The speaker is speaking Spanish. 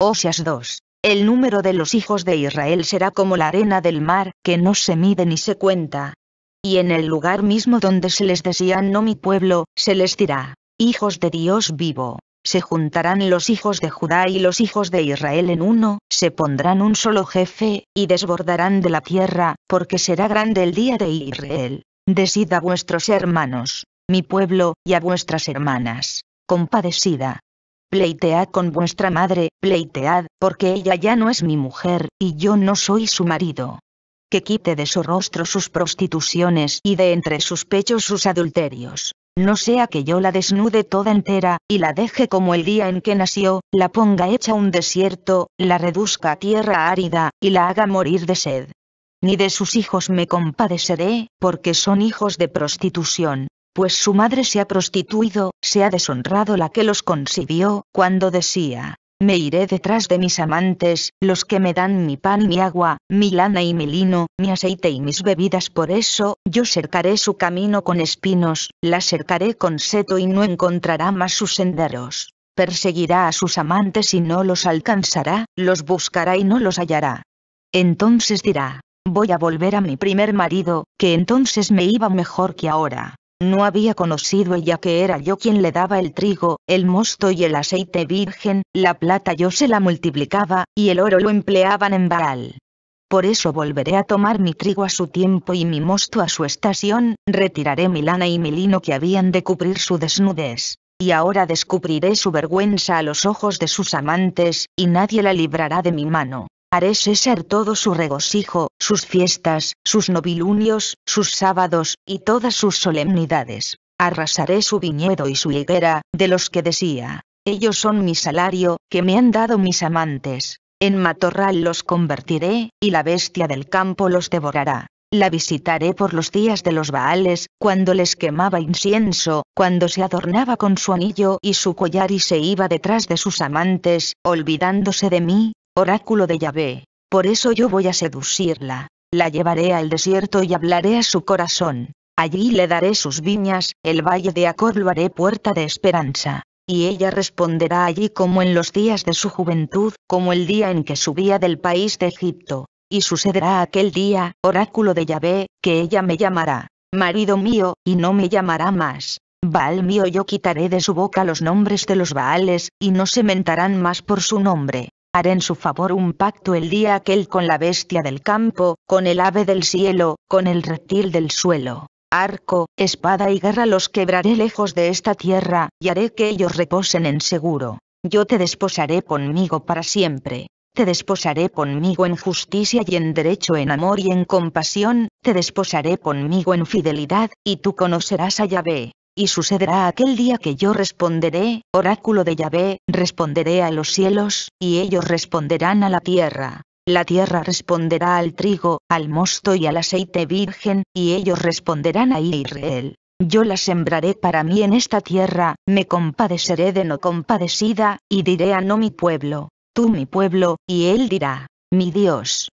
Oseas 2. El número de los hijos de Israel será como la arena del mar, que no se mide ni se cuenta. Y en el lugar mismo donde se les decía no mi pueblo, se les dirá, hijos de Dios vivo. Se juntarán los hijos de Judá y los hijos de Israel en uno, se pondrán un solo jefe, y desbordarán de la tierra, porque será grande el día de Israel. Decid a vuestros hermanos, mi pueblo, y a vuestras hermanas, compadecida, pleitead con vuestra madre, pleitead, porque ella ya no es mi mujer, y yo no soy su marido. Que quite de su rostro sus prostituciones y de entre sus pechos sus adulterios. No sea que yo la desnude toda entera, y la deje como el día en que nació, la ponga hecha un desierto, la reduzca a tierra árida, y la haga morir de sed. Ni de sus hijos me compadeceré, porque son hijos de prostitución, pues su madre se ha prostituido, se ha deshonrado la que los concibió, cuando decía, me iré detrás de mis amantes, los que me dan mi pan y mi agua, mi lana y mi lino, mi aceite y mis bebidas. Por eso, yo cercaré su camino con espinos, la cercaré con seto y no encontrará más sus senderos. Perseguirá a sus amantes y no los alcanzará, los buscará y no los hallará. Entonces dirá, voy a volver a mi primer marido, que entonces me iba mejor que ahora. No había conocido ella que era yo quien le daba el trigo, el mosto y el aceite virgen, la plata yo se la multiplicaba, y el oro lo empleaban en Baal. Por eso volveré a tomar mi trigo a su tiempo y mi mosto a su estación, retiraré mi lana y mi lino que habían de cubrir su desnudez. Y ahora descubriré su vergüenza a los ojos de sus amantes, y nadie la librará de mi mano haré cesar todo su regocijo, sus fiestas, sus novilunios, sus sábados, y todas sus solemnidades. Arrasaré su viñedo y su higuera, de los que decía, ellos son mi salario, que me han dado mis amantes. En matorral los convertiré, y la bestia del campo los devorará. La visitaré por los días de los Baales, cuando les quemaba incienso, cuando se adornaba con su anillo y su collar y se iba detrás de sus amantes, olvidándose de mí, Oráculo de Yahvé, por eso yo voy a seducirla, la llevaré al desierto y hablaré a su corazón, allí le daré sus viñas, el valle de Acor lo haré puerta de esperanza, y ella responderá allí como en los días de su juventud, como el día en que subía del país de Egipto, y sucederá aquel día, oráculo de Yahvé, que ella me llamará, marido mío, y no me llamará más. Baal mío yo quitaré de su boca los nombres de los Baales, y no se mentarán más por su nombre. Haré en su favor un pacto el día aquel con la bestia del campo, con el ave del cielo, con el reptil del suelo. Arco, espada y guerra los quebraré lejos de esta tierra, y haré que ellos reposen en seguro. Yo te desposaré conmigo para siempre. Te desposaré conmigo en justicia y en derecho, en amor y en compasión, te desposaré conmigo en fidelidad, y tú conocerás a Yahvé y sucederá aquel día que yo responderé, oráculo de Yahvé, responderé a los cielos, y ellos responderán a la tierra. La tierra responderá al trigo, al mosto y al aceite virgen, y ellos responderán a Israel. Yo la sembraré para mí en esta tierra, me compadeceré de no compadecida, y diré a no mi pueblo, tú mi pueblo, y él dirá, mi Dios.